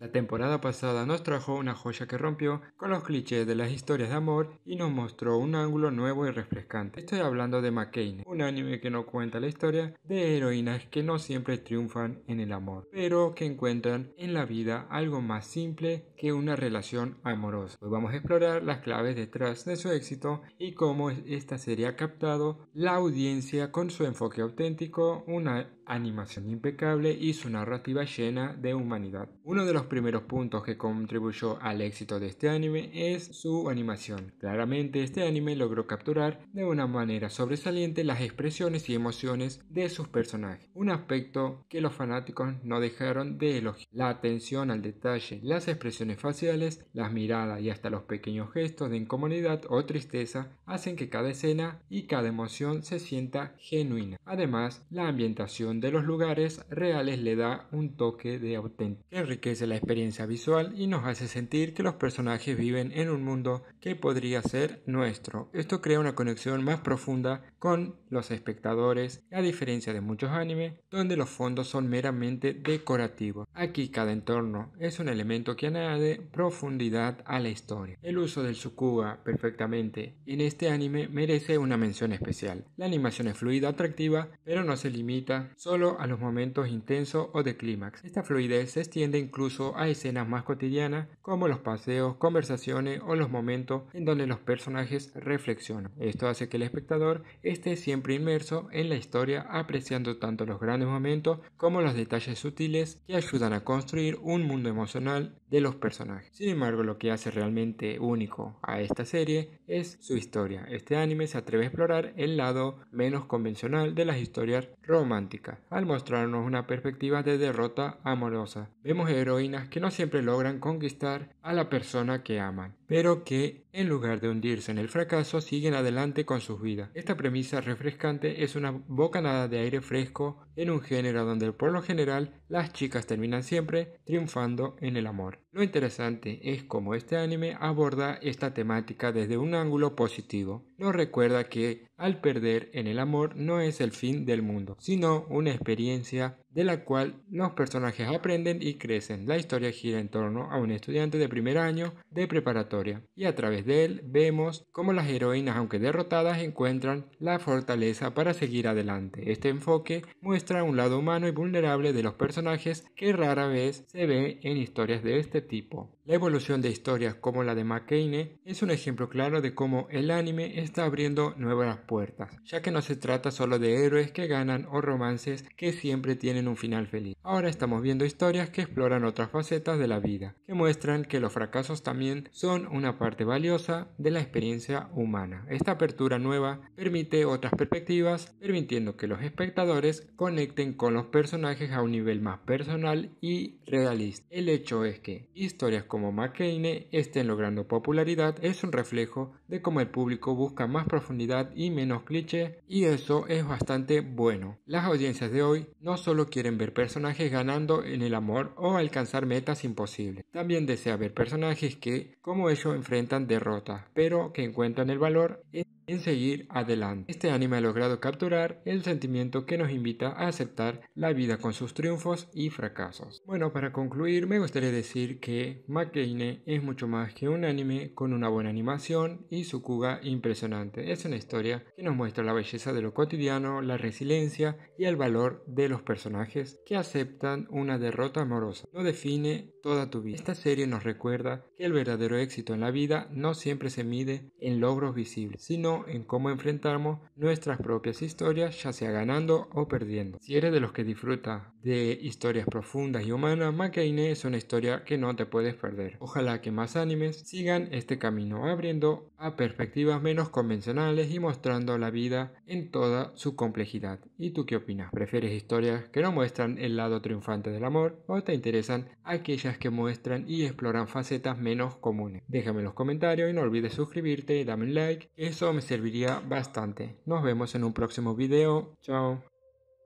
La temporada pasada nos trajo una joya que rompió con los clichés de las historias de amor y nos mostró un ángulo nuevo y refrescante. Estoy hablando de McCain, un anime que no cuenta la historia de heroínas que no siempre triunfan en el amor, pero que encuentran en la vida algo más simple que una relación amorosa. Hoy vamos a explorar las claves detrás de su éxito y cómo esta serie ha captado la audiencia con su enfoque auténtico, una animación impecable y su narrativa llena de humanidad. Uno de los primeros puntos que contribuyó al éxito de este anime es su animación. Claramente este anime logró capturar de una manera sobresaliente las expresiones y emociones de sus personajes, un aspecto que los fanáticos no dejaron de elogiar. La atención al detalle, las expresiones faciales, las miradas y hasta los pequeños gestos de incomodidad o tristeza hacen que cada escena y cada emoción se sienta genuina. Además, la ambientación de los lugares reales le da un toque de auténtica que enriquece la experiencia visual y nos hace sentir que los personajes viven en un mundo que podría ser nuestro. Esto crea una conexión más profunda con los espectadores, a diferencia de muchos animes, donde los fondos son meramente decorativos. Aquí cada entorno es un elemento que añade profundidad a la historia. El uso del Tsukuba perfectamente en este anime merece una mención especial. La animación es fluida, atractiva, pero no se limita solo a los momentos intensos o de clímax. Esta fluidez se extiende incluso a escenas más cotidianas como los paseos, conversaciones o los momentos en donde los personajes reflexionan. Esto hace que el espectador esté siempre inmerso en la historia apreciando tanto los grandes momentos como los detalles sutiles que ayudan a construir un mundo emocional de los personajes. Sin embargo, lo que hace realmente único a esta serie es su historia. Este anime se atreve a explorar el lado menos convencional de las historias románticas al mostrarnos una perspectiva de derrota amorosa. Vemos heroínas que no siempre logran conquistar a la persona que aman, pero que en lugar de hundirse en el fracaso, siguen adelante con sus vidas. Esta premisa refrescante es una bocanada de aire fresco en un género donde por lo general las chicas terminan siempre triunfando en el amor. Lo interesante es cómo este anime aborda esta temática desde un ángulo positivo. Nos recuerda que al perder en el amor no es el fin del mundo, sino una experiencia de la cual los personajes aprenden y crecen. La historia gira en torno a un estudiante de primer año de preparatoria y a través de él vemos cómo las heroínas, aunque derrotadas, encuentran la fortaleza para seguir adelante. Este enfoque muestra un lado humano y vulnerable de los personajes que rara vez se ve en historias de este tipo. La evolución de historias como la de McCain es un ejemplo claro de cómo el anime está abriendo nuevas puertas, ya que no se trata solo de héroes que ganan o romances que siempre tienen un final feliz. Ahora estamos viendo historias que exploran otras facetas de la vida, que muestran que los fracasos también son una parte valiosa de la experiencia humana. Esta apertura nueva permite otras perspectivas, permitiendo que los espectadores conecten con los personajes a un nivel más personal y realista. El hecho es que historias como McCain estén logrando popularidad es un reflejo de cómo el público busca más profundidad y menos cliché y eso es bastante bueno. Las audiencias de hoy no solo quieren ver personajes ganando en el amor o alcanzar metas imposibles, también desea ver personajes que, como ellos, enfrentan de rota, pero que encuentran el valor en seguir adelante. Este anime ha logrado capturar el sentimiento que nos invita a aceptar la vida con sus triunfos y fracasos. Bueno, para concluir me gustaría decir que Makeine es mucho más que un anime con una buena animación y su cuga impresionante. Es una historia que nos muestra la belleza de lo cotidiano, la resiliencia y el valor de los personajes que aceptan una derrota amorosa. No define toda tu vida. Esta serie nos recuerda que el verdadero éxito en la vida no siempre se mide en logros visibles, sino en cómo enfrentamos nuestras propias historias, ya sea ganando o perdiendo. Si eres de los que disfruta de historias profundas y humanas, Makaine es una historia que no te puedes perder. Ojalá que más animes sigan este camino, abriendo a perspectivas menos convencionales y mostrando la vida en toda su complejidad. ¿Y tú qué opinas? ¿Prefieres historias que no muestran el lado triunfante del amor o te interesan aquellas que muestran y exploran facetas menos comunes? Déjame en los comentarios y no olvides suscribirte, y dame un like, eso me serviría bastante. Nos vemos en un próximo video. Chao.